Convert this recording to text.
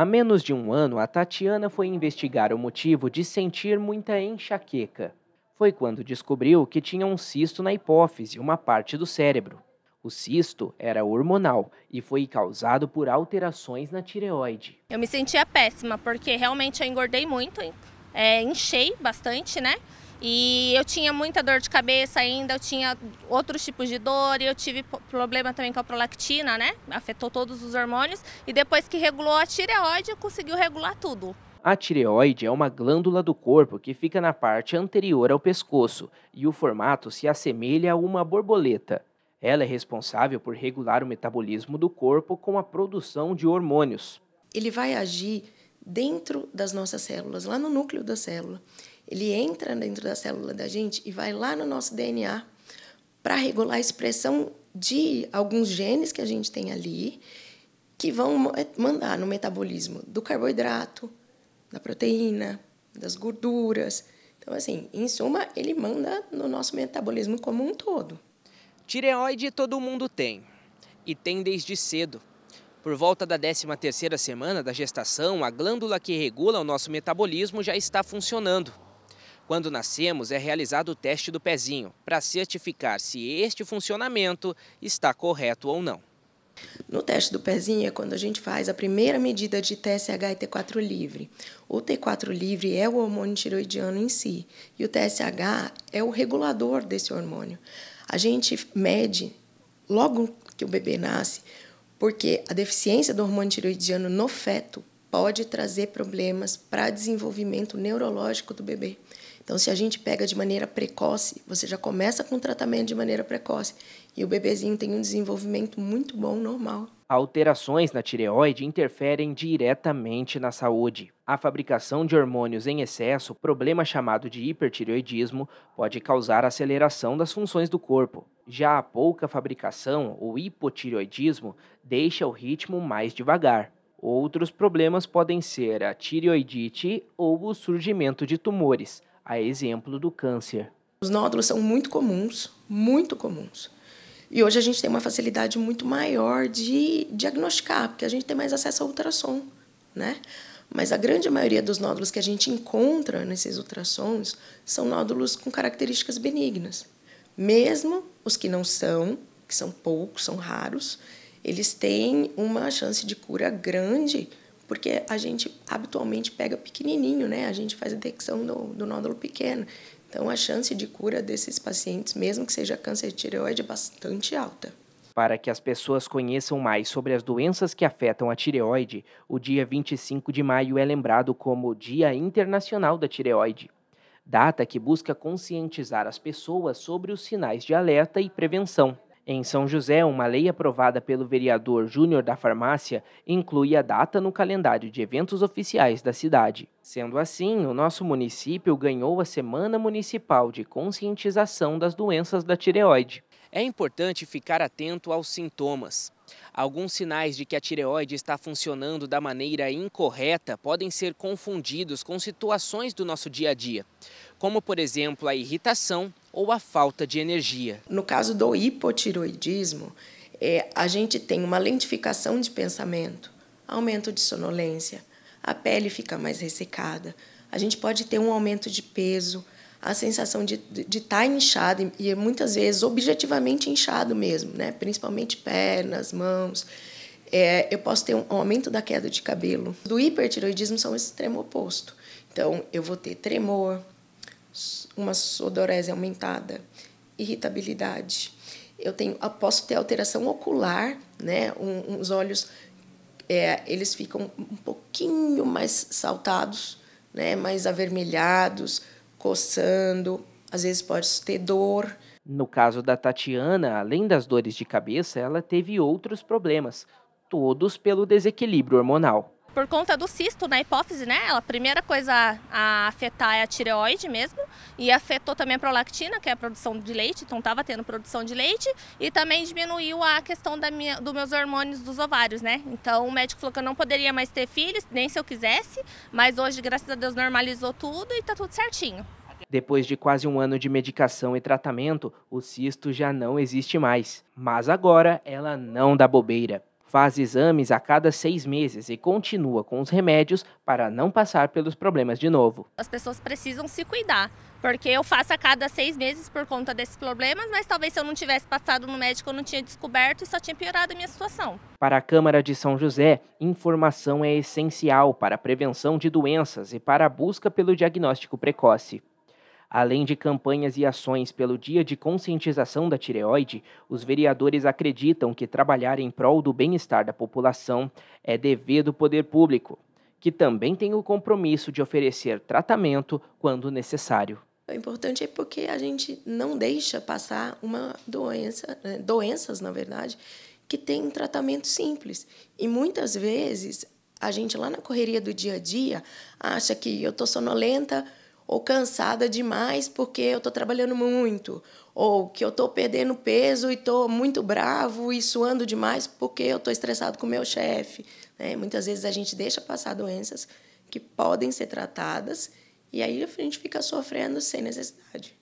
Há menos de um ano, a Tatiana foi investigar o motivo de sentir muita enxaqueca. Foi quando descobriu que tinha um cisto na hipófise, uma parte do cérebro. O cisto era hormonal e foi causado por alterações na tireoide. Eu me sentia péssima porque realmente eu engordei muito, é, enchei bastante, né? E eu tinha muita dor de cabeça ainda, eu tinha outros tipos de dor, e eu tive problema também com a prolactina, né? Afetou todos os hormônios. E depois que regulou a tireoide, conseguiu regular tudo. A tireoide é uma glândula do corpo que fica na parte anterior ao pescoço e o formato se assemelha a uma borboleta. Ela é responsável por regular o metabolismo do corpo com a produção de hormônios. Ele vai agir dentro das nossas células, lá no núcleo da célula. Ele entra dentro da célula da gente e vai lá no nosso DNA para regular a expressão de alguns genes que a gente tem ali, que vão eh, mandar no metabolismo do carboidrato, da proteína, das gorduras. Então, assim, em suma, ele manda no nosso metabolismo como um todo. Tireoide todo mundo tem, e tem desde cedo. Por volta da 13 semana da gestação, a glândula que regula o nosso metabolismo já está funcionando. Quando nascemos, é realizado o teste do pezinho para certificar se este funcionamento está correto ou não. No teste do pezinho é quando a gente faz a primeira medida de TSH e T4 livre. O T4 livre é o hormônio tiroidiano em si e o TSH é o regulador desse hormônio. A gente mede logo que o bebê nasce, porque a deficiência do hormônio tiroidiano no feto pode trazer problemas para desenvolvimento neurológico do bebê. Então, se a gente pega de maneira precoce, você já começa com o tratamento de maneira precoce e o bebezinho tem um desenvolvimento muito bom, normal. Alterações na tireoide interferem diretamente na saúde. A fabricação de hormônios em excesso, problema chamado de hipertireoidismo, pode causar aceleração das funções do corpo. Já a pouca fabricação, ou hipotireoidismo, deixa o ritmo mais devagar. Outros problemas podem ser a tireoidite ou o surgimento de tumores, a exemplo do câncer. Os nódulos são muito comuns, muito comuns. E hoje a gente tem uma facilidade muito maior de diagnosticar, porque a gente tem mais acesso ao ultrassom, né? Mas a grande maioria dos nódulos que a gente encontra nesses ultrassons são nódulos com características benignas. Mesmo os que não são, que são poucos, são raros, eles têm uma chance de cura grande porque a gente habitualmente pega pequenininho, né? A gente faz a detecção do, do nódulo pequeno. Então, a chance de cura desses pacientes, mesmo que seja câncer de tireoide, é bastante alta. Para que as pessoas conheçam mais sobre as doenças que afetam a tireoide, o dia 25 de maio é lembrado como Dia Internacional da Tireoide, data que busca conscientizar as pessoas sobre os sinais de alerta e prevenção. Em São José, uma lei aprovada pelo vereador Júnior da Farmácia inclui a data no calendário de eventos oficiais da cidade. Sendo assim, o nosso município ganhou a Semana Municipal de Conscientização das Doenças da Tireoide. É importante ficar atento aos sintomas. Alguns sinais de que a tireoide está funcionando da maneira incorreta podem ser confundidos com situações do nosso dia a dia, como, por exemplo, a irritação ou a falta de energia. No caso do hipotiroidismo, é, a gente tem uma lentificação de pensamento, aumento de sonolência, a pele fica mais ressecada, a gente pode ter um aumento de peso, a sensação de estar de, tá inchado, e é muitas vezes objetivamente inchado mesmo, né? principalmente pernas, mãos. É, eu posso ter um aumento da queda de cabelo. Do hipertiroidismo são o extremo oposto. Então, eu vou ter tremor, uma sudorese aumentada, irritabilidade. Eu tenho, eu posso ter alteração ocular, né? Um, os olhos, é, eles ficam um pouquinho mais saltados, né? Mais avermelhados, coçando, às vezes pode ter dor. No caso da Tatiana, além das dores de cabeça, ela teve outros problemas, todos pelo desequilíbrio hormonal por conta do cisto na né, hipófise, né? A primeira coisa a afetar é a tireoide mesmo, e afetou também a prolactina, que é a produção de leite, então estava tendo produção de leite, e também diminuiu a questão da minha, dos meus hormônios dos ovários, né? Então o médico falou que eu não poderia mais ter filhos, nem se eu quisesse, mas hoje, graças a Deus, normalizou tudo e está tudo certinho. Depois de quase um ano de medicação e tratamento, o cisto já não existe mais. Mas agora ela não dá bobeira faz exames a cada seis meses e continua com os remédios para não passar pelos problemas de novo. As pessoas precisam se cuidar, porque eu faço a cada seis meses por conta desses problemas, mas talvez se eu não tivesse passado no médico eu não tinha descoberto e só tinha piorado a minha situação. Para a Câmara de São José, informação é essencial para a prevenção de doenças e para a busca pelo diagnóstico precoce. Além de campanhas e ações pelo Dia de Conscientização da Tireoide, os vereadores acreditam que trabalhar em prol do bem-estar da população é dever do poder público, que também tem o compromisso de oferecer tratamento quando necessário. O importante é porque a gente não deixa passar uma doença, né, doenças, na verdade, que tem um tratamento simples. E muitas vezes a gente lá na correria do dia a dia acha que eu tô sonolenta, ou cansada demais porque eu estou trabalhando muito, ou que eu estou perdendo peso e estou muito bravo e suando demais porque eu estou estressado com o meu chefe. Né? Muitas vezes a gente deixa passar doenças que podem ser tratadas e aí a gente fica sofrendo sem necessidade.